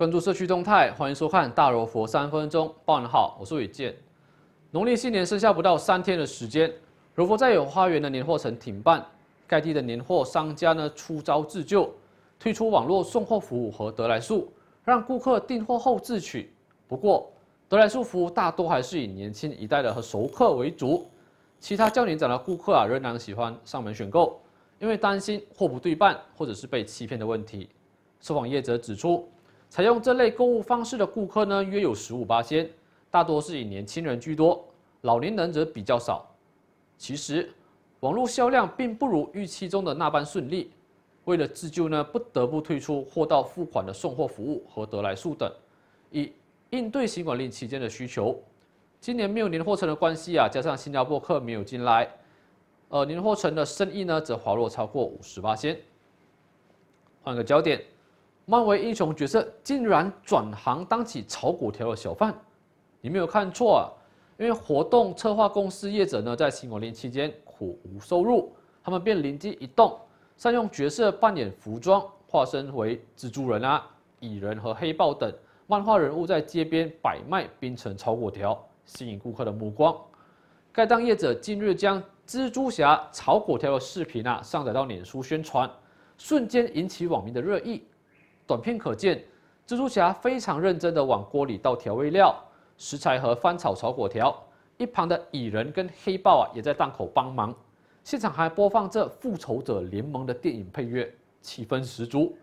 关注社区动态，欢迎收看《大柔佛三分钟》。报晚好，我是伟健。农历新年剩下不到三天的时间，柔佛在有花园的年货城停办，该地的年货商家呢出招自救，推出网络送货服务和得来速，让顾客订货后自取。不过，得来速服务大多还是以年轻一代的和熟客为主，其他较年长的顾客啊仍然喜欢上门选购，因为担心货不对半或者是被欺骗的问题。受访业者指出。采用这类购物方式的顾客呢，约有十五八仙，大多是以年轻人居多，老年人则比较少。其实，网络销量并不如预期中的那般顺利。为了自救呢，不得不推出货到付款的送货服务和得来速等，以应对新管令期间的需求。今年没有年货城的关系啊，加上新加坡客没有进来，呃，年货城的生意呢则滑落超过五十八仙。换个焦点。漫威英雄角色竟然转行当起炒果条的小贩，你没有看错啊！因为活动策划公司业者呢，在新冠肺期间苦无收入，他们便灵机一动，善用角色扮演服装，化身为蜘蛛人啊、蚁人和黑豹等漫画人物，在街边摆卖冰城炒果条，吸引顾客的目光。该当业者近日将蜘蛛侠炒果条的视频啊，上载到脸书宣传，瞬间引起网民的热议。短片可见，蜘蛛侠非常认真地往锅里倒调味料、食材和翻炒炒果条。一旁的蚁人跟黑豹啊，也在档口帮忙。现场还播放着《复仇者联盟》的电影配乐，气氛十足。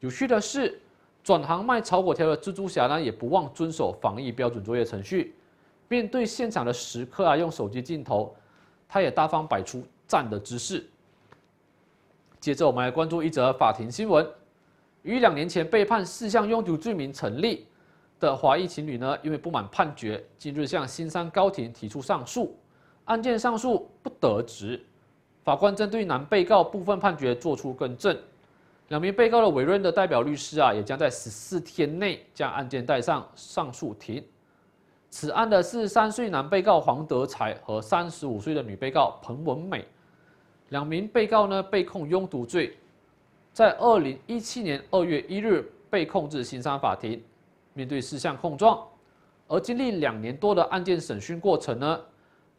有趣的是，转行卖炒果条的蜘蛛侠呢，也不忘遵守防疫标准作业程序。面对现场的食客啊，用手机镜头，他也大方摆出站的姿势。接着，我们来关注一则法庭新闻。于两年前被判四项拥堵罪名成立的华裔情侣呢，因为不满判决，近日向新山高庭提出上诉。案件上诉不得直，法官针对男被告部分判决作出更正。两名被告的委任的代表律师啊，也将在十四天内将案件带上上诉庭。此案的是三岁男被告黄德才和三十五岁的女被告彭文美。两名被告呢，被控拥堵罪。在二零一七年二月一日被控至新山法庭，面对四项控状，而经历两年多的案件审讯过程呢，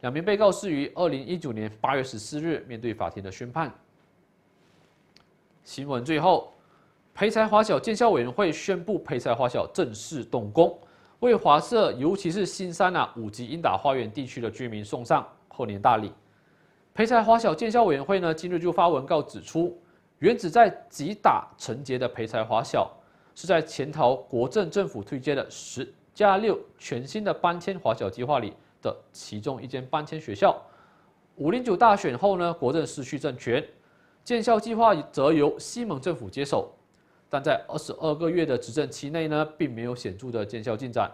两名被告是于二零一九年八月十四日面对法庭的宣判。新闻最后，培才华小建校委员会宣布培才华小正式动工，为华社尤其是新山啊五级英达花园地区的居民送上贺年大礼。培才华小建校委员会呢今日就发文告指出。原子在击打陈杰的培才华小，是在潜逃国政政府推介的十加六全新的搬迁华小计划里的其中一间搬迁学校。五零九大选后呢，国政失去政权，建校计划则由西蒙政府接手，但在二十二个月的执政期内呢，并没有显著的建校进展。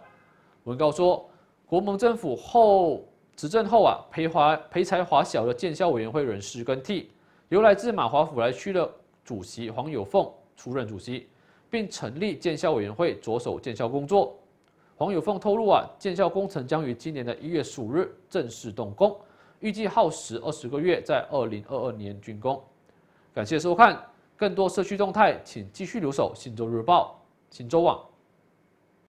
文告说，国盟政府后执政后啊，培华培才华小的建校委员会人事更替，由来自马华府来区的。主席黄有凤出任主席，并成立建校委员会，着手建校工作。黄有凤透露啊，建校工程将于今年的一月十五日正式动工，预计耗时二十个月，在二零二二年竣工。感谢收看，更多社区动态，请继续留守《新洲日报》新洲网。